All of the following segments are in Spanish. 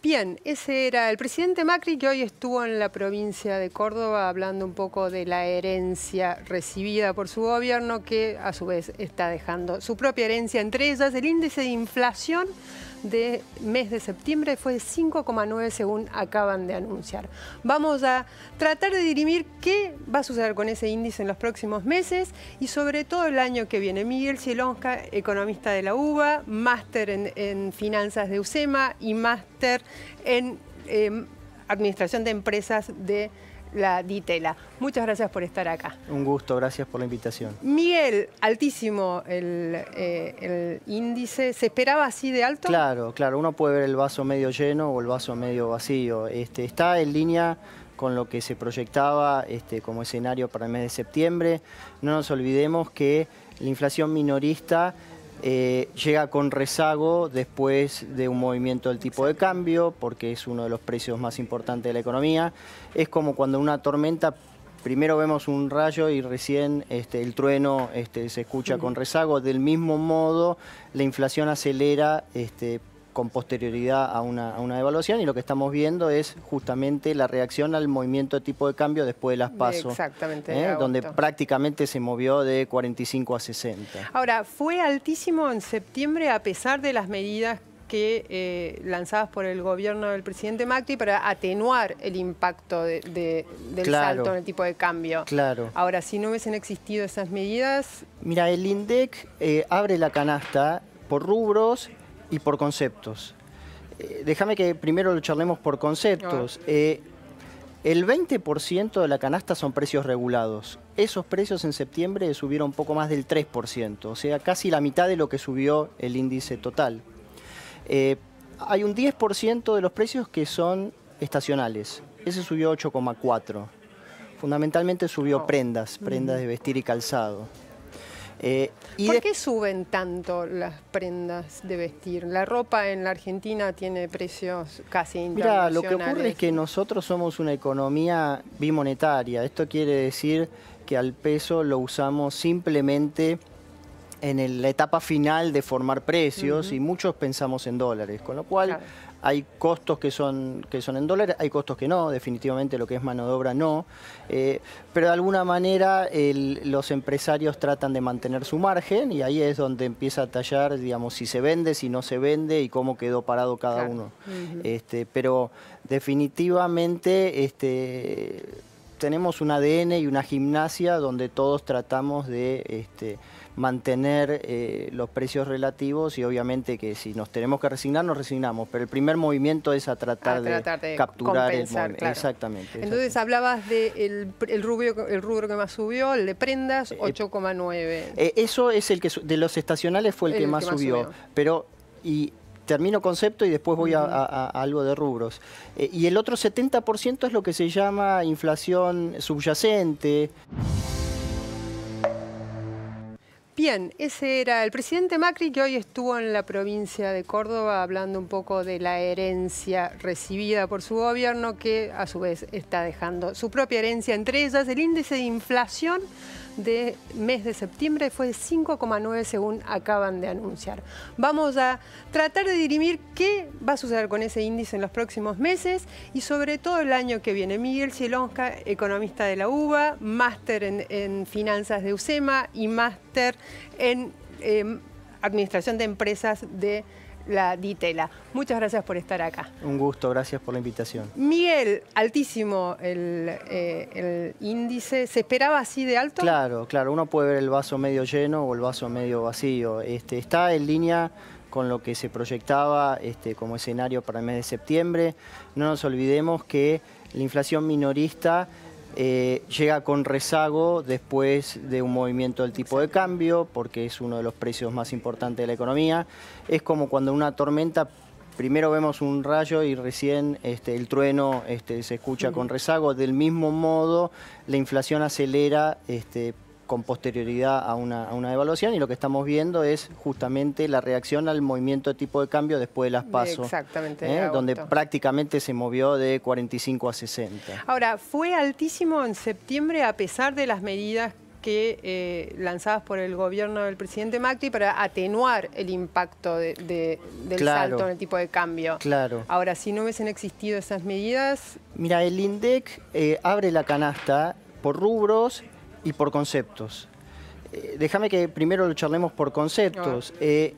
Bien, ese era el presidente Macri que hoy estuvo en la provincia de Córdoba hablando un poco de la herencia recibida por su gobierno que a su vez está dejando su propia herencia, entre ellas el índice de inflación de mes de septiembre fue de 5,9 según acaban de anunciar. Vamos a tratar de dirimir qué va a suceder con ese índice en los próximos meses y sobre todo el año que viene. Miguel Cielonska, economista de la UBA, máster en, finanzas de UCEMA y máster en em, administración de empresas de la Ditela. Muchas gracias por estar acá. Un gusto, gracias por la invitación. Miguel, altísimo el, eh, el, índice. ¿Se esperaba así de alto? Claro, claro. Uno puede ver el vaso medio lleno o el vaso medio vacío. Este, está en línea con lo que se proyectaba este, como escenario para el mes de septiembre. No nos olvidemos que la inflación minorista eh, llega con rezago después de un movimiento del tipo de cambio, porque es uno de los precios más importantes de la economía. Es como cuando una tormenta, primero vemos un rayo y recién este, el trueno este, se escucha con rezago. Del mismo modo, la inflación acelera este, con posterioridad a una, evaluación y lo que estamos viendo es justamente la reacción al movimiento de tipo de cambio después de las pasos. Exactamente. ¿eh? Donde prácticamente se movió de 45 a 60. Ahora, fue altísimo en septiembre a pesar de las medidas que eh, lanzadas por el gobierno del presidente Macri para atenuar el impacto del salto en el tipo de cambio. Claro. Ahora, si no hubiesen existido esas medidas... Mira, el INDEC eh, abre la canasta por rubros y por conceptos. Eh, déjame que primero lo charlemos por conceptos. Eh, el 20% de la canasta son precios regulados. Esos precios en septiembre subieron un poco más del 3%, o sea, casi la mitad de lo que subió el índice total. Eh, hay un 10% de los precios que son estacionales. Ese subió 8,4. Fundamentalmente subió oh. prendas, prendas de vestir y calzado. Eh, y ¿Por qué suben tanto las prendas de vestir? La ropa en la Argentina tiene precios casi internacionales. Mira, lo que ocurre es que nosotros somos una economía bimonetaria. Esto quiere decir que al peso lo usamos simplemente en la etapa final de formar precios y muchos pensamos en dólares, con lo cual hay costos que son, que son en dólares, hay costos que no, definitivamente lo que es mano de obra no, eh, pero de alguna manera los empresarios tratan de mantener su margen y ahí es donde empieza a tallar, digamos, si se vende, si no se vende y cómo quedó parado cada uno. este, pero definitivamente este, tenemos un ADN y una gimnasia donde todos tratamos de este, mantener eh, los precios relativos y obviamente que si nos tenemos que resignar, nos resignamos, pero el primer movimiento es a tratar, de, capturar el Exactamente, Entonces hablabas del rubio, el rubro que más subió, el de prendas, 8,9. Eh, eh, eso es el que de los estacionales fue el, que, más, subió, subió, pero... Y termino concepto y después voy a, algo de rubros. Eh, y el otro 70% es lo que se llama inflación subyacente. Bien, ese era el presidente Macri que hoy estuvo en la provincia de Córdoba hablando un poco de la herencia recibida por su gobierno que a su vez está dejando su propia herencia, entre ellas el índice de inflación de mes de septiembre fue de 5,9 según acaban de anunciar. Vamos a tratar de dirimir qué va a suceder con ese índice en los próximos meses y sobre todo el año que viene. Miguel Cielonska, economista de la UBA, máster en, finanzas de UCEMA y máster en em, administración de empresas de la Ditela. Muchas gracias por estar acá. Un gusto, gracias por la invitación. Miguel, altísimo eh, el, índice. ¿Se esperaba así de alto? Claro, claro. Uno puede ver el vaso medio lleno o el vaso medio vacío. Este, está en línea con lo que se proyectaba este, como escenario para el mes de septiembre. No nos olvidemos que la inflación minorista eh, llega con rezago después de un movimiento del tipo de cambio, porque es uno de los precios más importantes de la economía. Es como cuando una tormenta, primero vemos un rayo y recién este, el trueno este, se escucha con rezago. Del mismo modo, la inflación acelera este, con posterioridad a una, evaluación y lo que estamos viendo es justamente la reacción al movimiento de tipo de cambio después de las pasos ¿eh? Exactamente. donde prácticamente se movió de 45 a 60. Ahora, fue altísimo en septiembre a pesar de las medidas que eh, lanzadas por el gobierno del presidente Macri para atenuar el impacto del salto en el tipo de cambio. Claro. Ahora, si no hubiesen existido esas medidas... Mira, el INDEC eh, abre la canasta por rubros y por conceptos. Eh, déjame que primero lo charlemos por conceptos. Eh,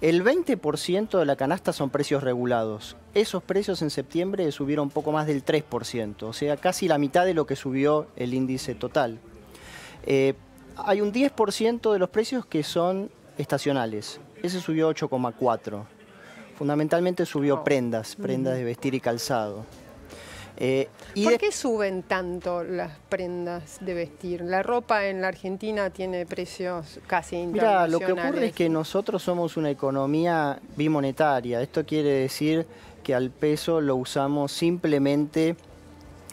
el 20% de la canasta son precios regulados. Esos precios en septiembre subieron un poco más del 3%, o sea, casi la mitad de lo que subió el índice total. Eh, hay un 10% de los precios que son estacionales. Ese subió 8,4. Fundamentalmente subió oh. prendas, prendas de vestir y calzado. Eh, y ¿Por qué suben tanto las prendas de vestir? La ropa en la Argentina tiene precios casi internacionales. Mira, lo que ocurre es que nosotros somos una economía bimonetaria. Esto quiere decir que al peso lo usamos simplemente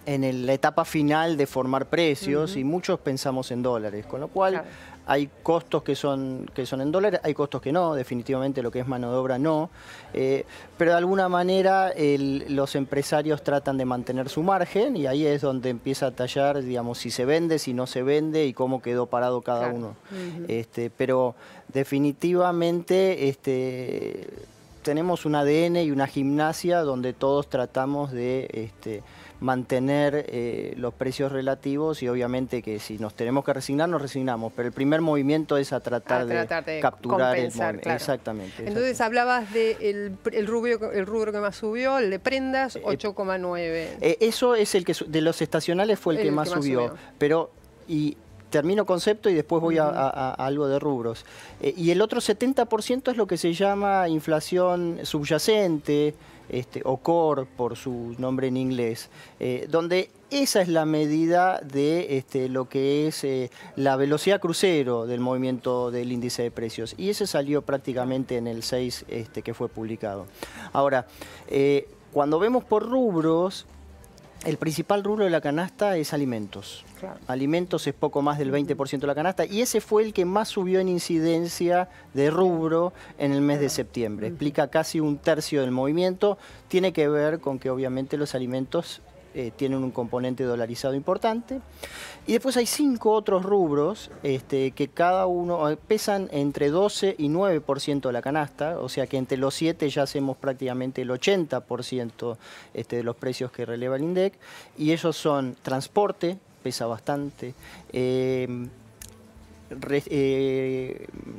en la etapa final de formar precios y muchos pensamos en dólares, con lo cual hay costos que son, que son en dólares, hay costos que no, definitivamente lo que es mano de obra no, eh, pero de alguna manera los empresarios tratan de mantener su margen y ahí es donde empieza a tallar, digamos, si se vende, si no se vende y cómo quedó parado cada uno. Este, pero definitivamente... Este, tenemos un ADN y una gimnasia donde todos tratamos de este, mantener eh, los precios relativos y obviamente que si nos tenemos que resignar, nos resignamos, pero el primer movimiento es a tratar, de, capturar el movimiento. Exactamente, Entonces hablabas del de el, el rubro que más subió, el de prendas, 8,9. Eh, eh, eso es el que de los estacionales fue el, que, más, subió, subió, pero y termino concepto y después voy a, algo de rubros. Eh, y el otro 70% es lo que se llama inflación subyacente, este, o core por su nombre en inglés, eh, donde esa es la medida de este, lo que es eh, la velocidad crucero del movimiento del índice de precios. Y ese salió prácticamente en el 6 este, que fue publicado. Ahora, cuando vemos por rubros, el principal rubro de la canasta es alimentos. Alimentos es poco más del 20% de la canasta y ese fue el que más subió en incidencia de rubro en el mes de septiembre. Explica casi un tercio del movimiento. Tiene que ver con que obviamente los alimentos eh, tienen un componente dolarizado importante. Y después hay cinco otros rubros este, que cada uno eh, pesan entre 12 y 9% de la canasta, o sea que entre los siete ya hacemos prácticamente el 80% este, de los precios que releva el INDEC, y ellos son transporte, pesa bastante, eh,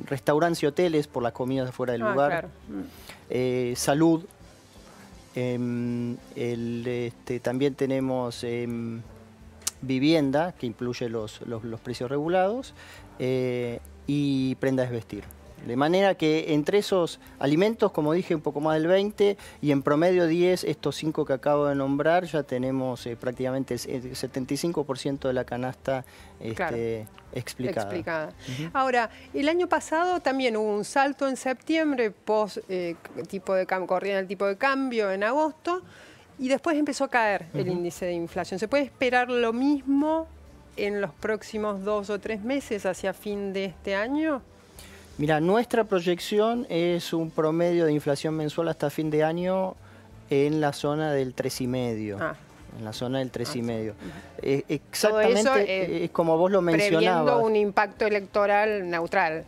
restaurantes y hoteles por las comidas fuera del ah, lugar, salud, Em, este, también tenemos em, vivienda, que incluye los, precios regulados, eh, y prendas de vestir. De manera que entre esos alimentos, como dije, un poco más del 20 y en promedio 10, estos 5 que acabo de nombrar, ya tenemos eh, prácticamente el 75% de la canasta este, explicada. Ahora, el año pasado también hubo un salto en septiembre, post, eh, tipo de corriendo el tipo de cambio en agosto, y después empezó a caer el índice de inflación. ¿Se puede esperar lo mismo en los próximos dos o tres meses hacia fin de este año? Mira, nuestra proyección es un promedio de inflación mensual hasta fin de año en la zona del 3,5. Ah. En la zona del 3,5. y ah, eh, exactamente eh, eh, es como vos lo mencionabas. Previendo un impacto electoral neutral.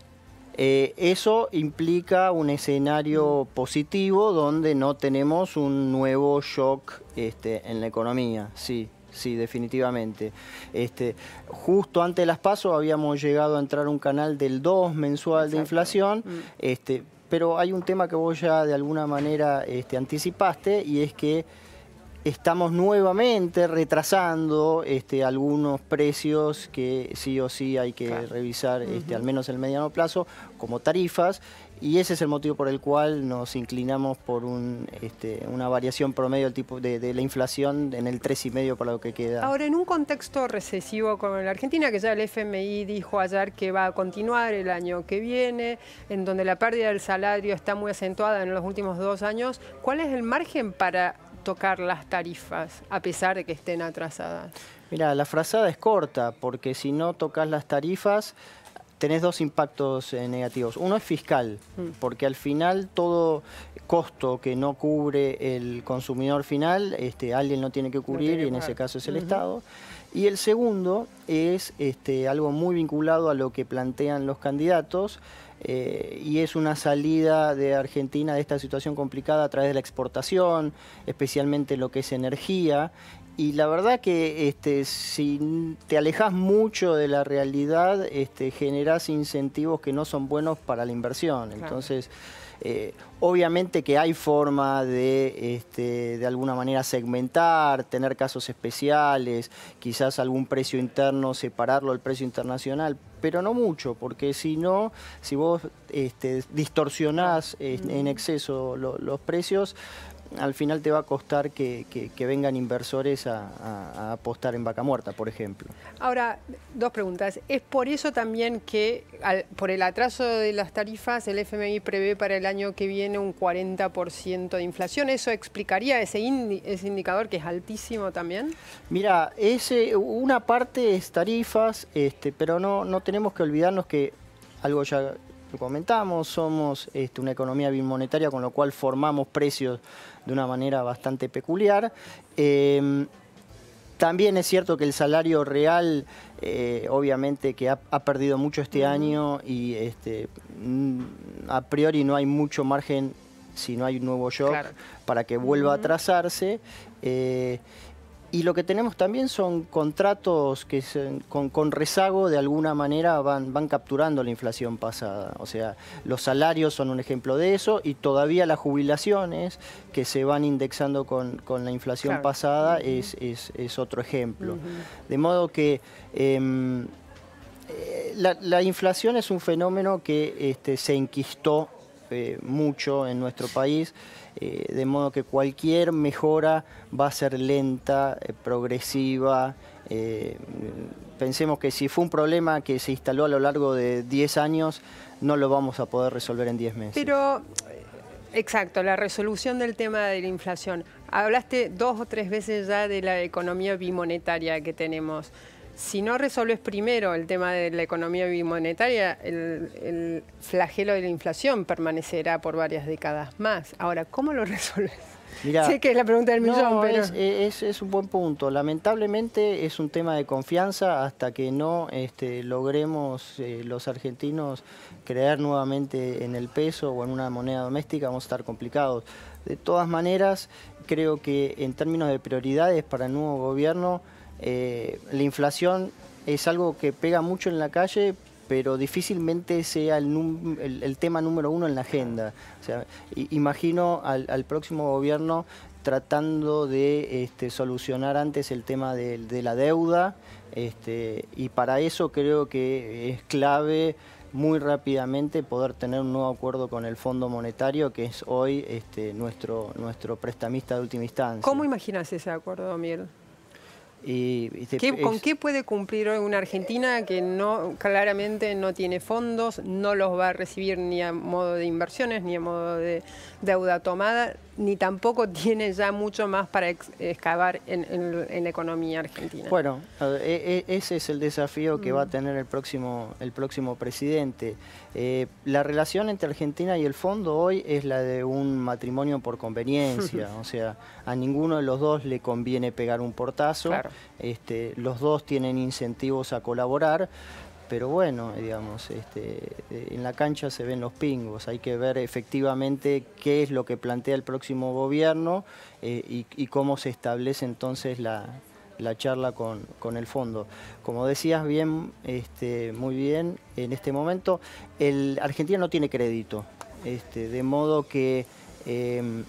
eso implica un escenario positivo donde no tenemos un nuevo shock este, en la economía, sí sí, definitivamente. Este, justo antes de las PASO habíamos llegado a entrar un canal del 2 mensual de inflación, mm. este, pero hay un tema que vos ya de alguna manera este, anticipaste y es que estamos nuevamente retrasando algunos precios que sí o sí hay que revisar, al menos en el mediano plazo, como tarifas, y ese es el motivo por el cual nos inclinamos por este, una variación promedio del tipo de, la inflación en el 3,5 para lo que queda. Ahora, en un contexto recesivo como en la Argentina, que ya el FMI dijo ayer que va a continuar el año que viene, en donde la pérdida del salario está muy acentuada en los últimos dos años, ¿cuál es el margen para tocar las tarifas a pesar de que estén atrasadas? Mira, la frazada es corta, porque si no tocas las tarifas tenés dos impactos eh, negativos. Uno es fiscal, mm. porque al final todo costo que no cubre el consumidor final, este, alguien lo tiene que cubrir y en ese caso es el Estado. Y el segundo es este, algo muy vinculado a lo que plantean los candidatos eh, y es una salida de Argentina de esta situación complicada a través de la exportación, especialmente lo que es energía y la verdad que este, si te alejas mucho de la realidad, este, generas incentivos que no son buenos para la inversión. Entonces, eh, obviamente que hay forma de, este, de alguna manera, segmentar, tener casos especiales, quizás algún precio interno, separarlo del precio internacional, pero no mucho, porque si no, si vos este, distorsionás este, en mm. exceso los precios, al final te va a costar que, vengan inversores a, apostar en vaca muerta, por ejemplo. Ahora, dos preguntas. ¿Es por eso también que por el atraso de las tarifas el FMI prevé para el año que viene un 40% de inflación? ¿Eso explicaría ese, indicador que es altísimo también? Mira, una parte es tarifas, este, pero no, no tenemos que olvidarnos que algo ya comentamos, somos este, una economía bimonetaria con lo cual formamos precios de una manera bastante peculiar. Em, también es cierto que el salario real, eh, obviamente, que ha, perdido mucho este año y este, mm, a priori no hay mucho margen si no hay un nuevo shock para que vuelva a trazarse. Eh, y lo que tenemos también son contratos que con, rezago de alguna manera van, van capturando la inflación pasada. O sea, los salarios son un ejemplo de eso y todavía las jubilaciones que se van indexando con, la inflación pasada es, otro ejemplo. De modo que... Em, eh, la, inflación es un fenómeno que este, se enquistó eh, mucho en nuestro país, eh, de modo que cualquier mejora va a ser lenta, eh, progresiva. pensemos que si fue un problema que se instaló a lo largo de 10 años, no lo vamos a poder resolver en 10 meses. Pero, exacto, la resolución del tema de la inflación. Hablaste dos o tres veces ya de la economía bimonetaria que tenemos si no resolves primero el tema de la economía bimonetaria, el, el, flagelo de la inflación permanecerá por varias décadas más. Ahora, ¿cómo lo resolves? sé que es la pregunta del millón, pero... Es, un buen punto. Lamentablemente es un tema de confianza hasta que no este, logremos eh, los argentinos creer nuevamente en el peso o en una moneda doméstica, vamos a estar complicados. De todas maneras, creo que en términos de prioridades para el nuevo gobierno, eh, la inflación es algo que pega mucho en la calle, pero difícilmente sea el, tema número uno en la agenda. O imagino al, próximo gobierno tratando de este, solucionar antes el tema de, la deuda este, y para eso creo que es clave muy rápidamente poder tener un nuevo acuerdo con el Fondo Monetario, que es hoy este, nuestro, nuestro prestamista de última instancia. ¿Cómo imaginas ese acuerdo, Miguel? ¿Con qué puede cumplir hoy una Argentina que no claramente no tiene fondos, no los va a recibir ni a modo de inversiones, ni a modo de deuda tomada? ni tampoco tiene ya mucho más para excavar en, la economía argentina. Bueno, e, e, ese es el desafío que va a mm. tener el próximo, el próximo presidente. Eh, la relación entre Argentina y el fondo hoy es la de un matrimonio por conveniencia, o sea, a ninguno de los dos le conviene pegar un portazo, este, los dos tienen incentivos a colaborar, pero bueno, digamos, este, en la cancha se ven los pingos, hay que ver efectivamente qué es lo que plantea el próximo gobierno eh, y, cómo se establece entonces la, charla con, el fondo. Como decías bien, este, muy bien, en este momento, Argentina no tiene crédito, este, de modo que... Em,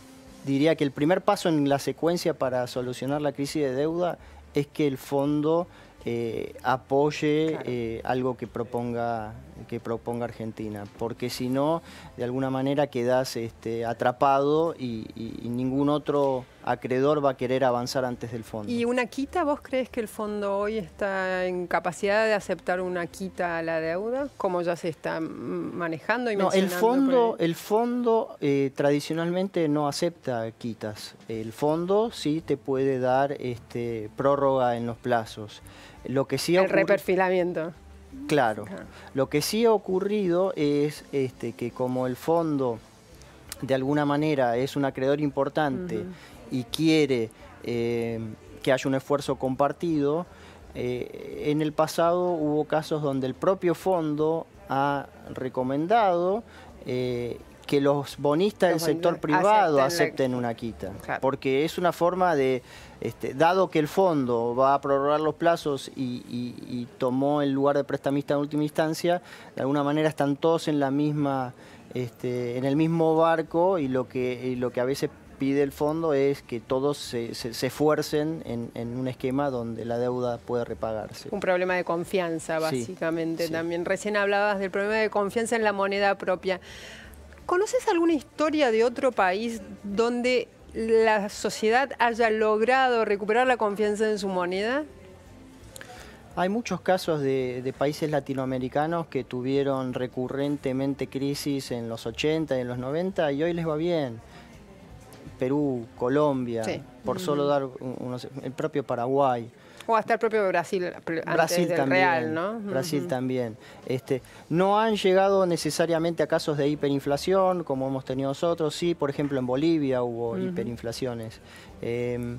diría que el primer paso en la secuencia para solucionar la crisis de deuda es que el fondo eh, apoye eh, algo que proponga, que proponga Argentina, porque si no, de alguna manera quedas este, atrapado y, ningún otro acreedor va a querer avanzar antes del fondo. ¿Y una quita? ¿Vos crees que el fondo hoy está en capacidad de aceptar una quita a la deuda, como ya se está manejando? no, el fondo, fondo eh, tradicionalmente no acepta quitas. El fondo sí te puede dar este, prórroga en los plazos que sí El reperfilamiento. Claro. Lo que sí ha ocurrido es este, que como el fondo de alguna manera es un acreedor importante y quiere eh, que haya un esfuerzo compartido, eh, en el pasado hubo casos donde el propio fondo ha recomendado eh, que los bonistas del sector privado acepten, una quita, porque es una forma de, este, dado que el fondo va a prorrogar los plazos y, tomó el lugar de prestamista en última instancia, de alguna manera están todos en la misma, este, en el mismo barco y lo que, lo que a veces pide el fondo es que todos se, esfuercen en, un esquema donde la deuda puede repagarse. Un problema de confianza, básicamente, también. Recién hablabas del problema de confianza en la moneda propia. ¿Conoces alguna historia de otro país donde la sociedad haya logrado recuperar la confianza en su moneda? Hay muchos casos de, países latinoamericanos que tuvieron recurrentemente crisis en los 80 y en los 90 y hoy les va bien. Perú, Colombia, por solo dar el propio Paraguay. O hasta el propio Brasil, Real, ¿no? Brasil también. Este, no han llegado necesariamente a casos de hiperinflación como hemos tenido nosotros, sí, por ejemplo en Bolivia hubo hiperinflaciones. Em,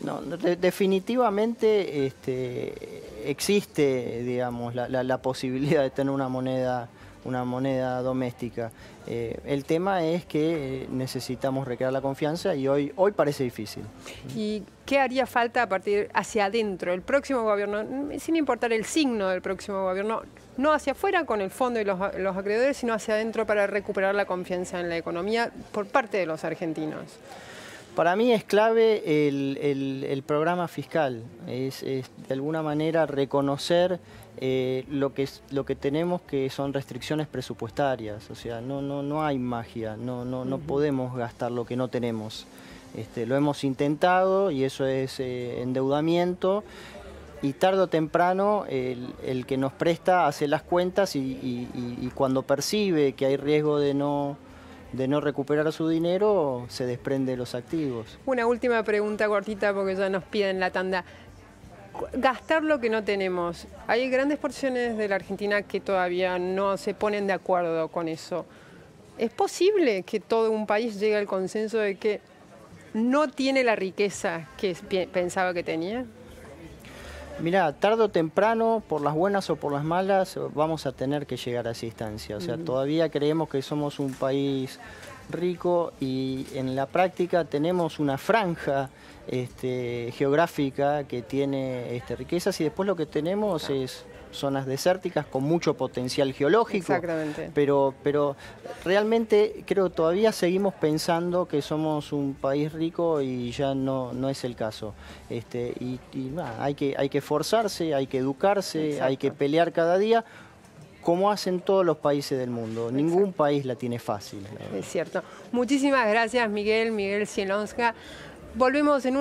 no, definitivamente este, existe, digamos, la, posibilidad de tener una moneda una moneda doméstica. Eh, el tema es que eh, necesitamos recrear la confianza y hoy, hoy parece difícil. ¿Y qué haría falta a partir hacia adentro? El próximo gobierno, mm, sin importar el signo del próximo gobierno, no hacia afuera con el fondo y los, los acreedores, sino hacia adentro para recuperar la confianza en la economía por parte de los argentinos. Para mí es clave el, programa fiscal, es, de alguna manera reconocer eh, lo, que, lo que tenemos que son restricciones presupuestarias, o sea, no, no, no hay magia, no, no, no podemos gastar lo que no tenemos. Este, lo hemos intentado y eso es eh, endeudamiento y tarde o temprano el, que nos presta hace las cuentas y cuando percibe que hay riesgo de no de no recuperar su dinero, se desprende los activos. Una última pregunta cortita porque ya nos piden la tanda. Gastar lo que no tenemos. Hay grandes porciones de la Argentina que todavía no se ponen de acuerdo con eso. ¿Es posible que todo un país llegue al consenso de que no tiene la riqueza que pensaba que tenía? Mira, tarde o temprano, por las buenas o por las malas, vamos a tener que llegar a esa instancia. O sea, todavía creemos que somos un país rico y en la práctica tenemos una franja este, geográfica que tiene este, riquezas y después lo que tenemos es zonas desérticas con mucho potencial geológico. Exactamente. Pero, pero realmente creo que todavía seguimos pensando que somos un país rico y ya no, no es el caso. Este, y, hay, que, hay que forzarse, hay que educarse, hay que pelear cada día como hacen todos los países del mundo. Ningún país la tiene fácil. es cierto. Muchísimas gracias, Miguel, Miguel Cielonska. Volvemos en un...